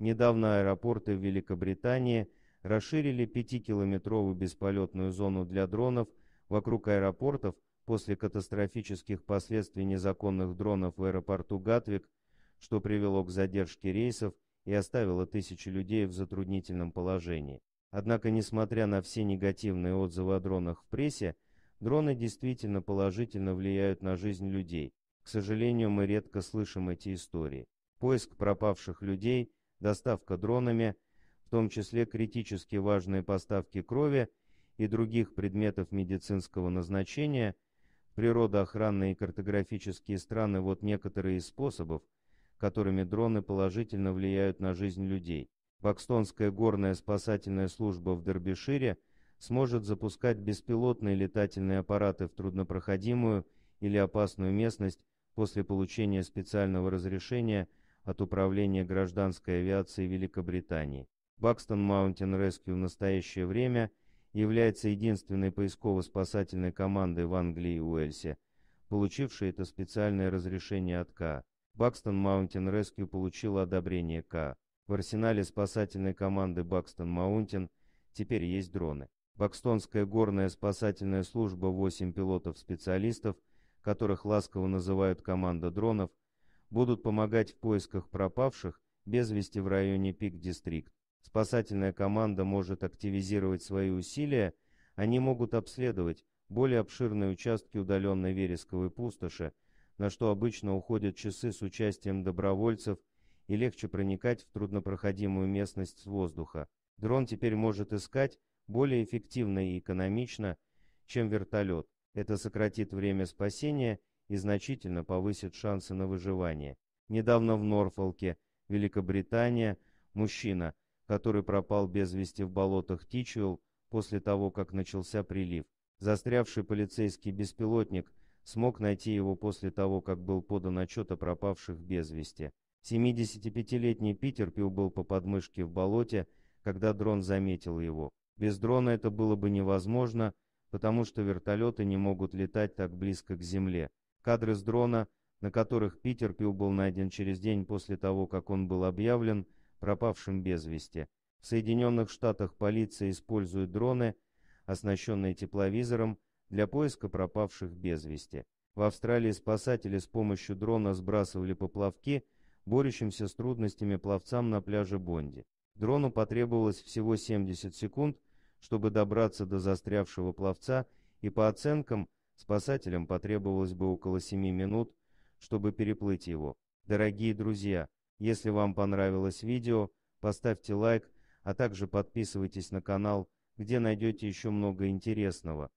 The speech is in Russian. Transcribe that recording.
Недавно аэропорты в Великобритании расширили 5-километровую бесполетную зону для дронов вокруг аэропортов после катастрофических последствий незаконных дронов в аэропорту Гатвик, что привело к задержке рейсов и оставило тысячи людей в затруднительном положении. Однако, несмотря на все негативные отзывы о дронах в прессе, дроны действительно положительно влияют на жизнь людей. К сожалению, мы редко слышим эти истории. Поиск пропавших людей – доставка дронами, в том числе критически важные поставки крови и других предметов медицинского назначения, природоохранные и картографические страны – вот некоторые из способов, которыми дроны положительно влияют на жизнь людей. Бакстонская горная спасательная служба в Дербишире сможет запускать беспилотные летательные аппараты в труднопроходимую или опасную местность после получения специального разрешения – от Управления гражданской авиации Великобритании. Бакстон Маунтин Rescue в настоящее время является единственной поисково-спасательной командой в Англии и Уэльсе, получившей это специальное разрешение от К. Бакстон Маунтин Rescue получила одобрение К. В арсенале спасательной команды Бакстон Маунтин теперь есть дроны. Бакстонская горная спасательная служба 8 пилотов-специалистов, которых ласково называют команда дронов, будут помогать в поисках пропавших без вести в районе Пик-Дистрикт. Спасательная команда может активизировать свои усилия, они могут обследовать более обширные участки удаленной вересковой пустоши, на что обычно уходят часы с участием добровольцев и легче проникать в труднопроходимую местность с воздуха. Дрон теперь может искать более эффективно и экономично, чем вертолет. Это сократит время спасения и значительно повысит шансы на выживание. Недавно в Норфолке, Великобритания, мужчина, который пропал без вести в болотах Тичуэлл после того, как начался прилив. Застрявший полицейский беспилотник смог найти его после того, как был подан отчет о пропавших без вести. 75-летний Питер Питерпил был по подмышке в болоте, когда дрон заметил его. Без дрона это было бы невозможно, потому что вертолеты не могут летать так близко к земле. Кадры с дрона, на которых Питер Пил был найден через день после того, как он был объявлен пропавшим без вести. В Соединенных Штатах полиция использует дроны, оснащенные тепловизором, для поиска пропавших без вести. В Австралии спасатели с помощью дрона сбрасывали поплавки, борющимся с трудностями пловцам на пляже Бонди. Дрону потребовалось всего 70 секунд, чтобы добраться до застрявшего пловца, и по оценкам – Спасателям потребовалось бы около семи минут, чтобы переплыть его. Дорогие друзья, если вам понравилось видео, поставьте лайк, а также подписывайтесь на канал, где найдете еще много интересного.